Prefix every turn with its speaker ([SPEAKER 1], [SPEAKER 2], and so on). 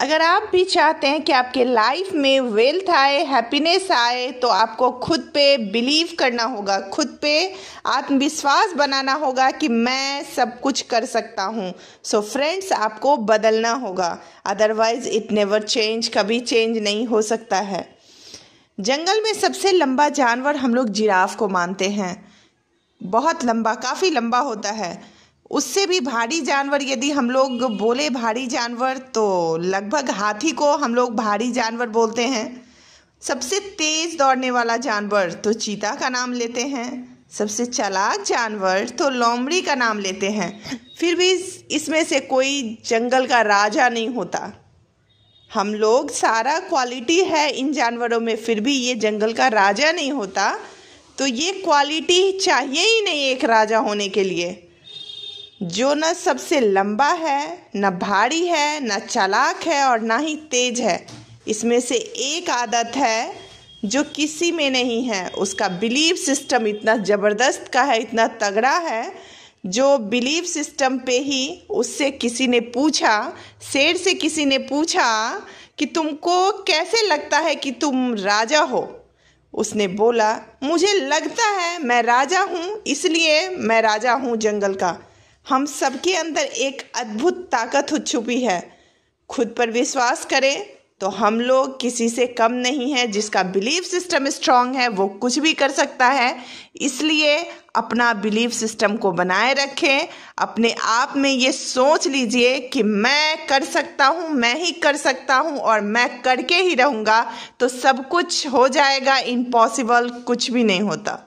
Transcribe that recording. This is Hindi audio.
[SPEAKER 1] अगर आप भी चाहते हैं कि आपके लाइफ में वेल्थ आए हैप्पीनेस आए तो आपको खुद पे बिलीव करना होगा खुद पे आत्मविश्वास बनाना होगा कि मैं सब कुछ कर सकता हूँ सो फ्रेंड्स आपको बदलना होगा अदरवाइज इट नेवर चेंज कभी चेंज नहीं हो सकता है जंगल में सबसे लंबा जानवर हम लोग जिराफ को मानते हैं बहुत लंबा काफ़ी लंबा होता है उससे भी भारी जानवर यदि हम लोग बोले भारी जानवर तो लगभग हाथी को हम लोग भारी जानवर बोलते हैं सबसे तेज दौड़ने वाला जानवर तो चीता का नाम लेते हैं सबसे चालाक जानवर तो लोमड़ी का नाम लेते हैं फिर भी इसमें से कोई जंगल का राजा नहीं होता हम लोग सारा क्वालिटी है इन जानवरों में फिर भी ये जंगल का राजा नहीं होता तो ये क्वालिटी चाहिए ही नहीं एक राजा होने के लिए जो न सबसे लंबा है न भारी है न चालाक है और ना ही तेज है इसमें से एक आदत है जो किसी में नहीं है उसका बिलीव सिस्टम इतना ज़बरदस्त का है इतना तगड़ा है जो बिलीव सिस्टम पे ही उससे किसी ने पूछा शेर से किसी ने पूछा कि तुमको कैसे लगता है कि तुम राजा हो उसने बोला मुझे लगता है मैं राजा हूँ इसलिए मैं राजा हूँ जंगल का हम सबके अंदर एक अद्भुत ताकत छुपी है खुद पर विश्वास करें तो हम लोग किसी से कम नहीं है जिसका बिलीफ सिस्टम स्ट्रांग है वो कुछ भी कर सकता है इसलिए अपना बिलीफ सिस्टम को बनाए रखें अपने आप में ये सोच लीजिए कि मैं कर सकता हूँ मैं ही कर सकता हूँ और मैं करके ही रहूँगा तो सब कुछ हो जाएगा इम्पॉसिबल कुछ भी नहीं होता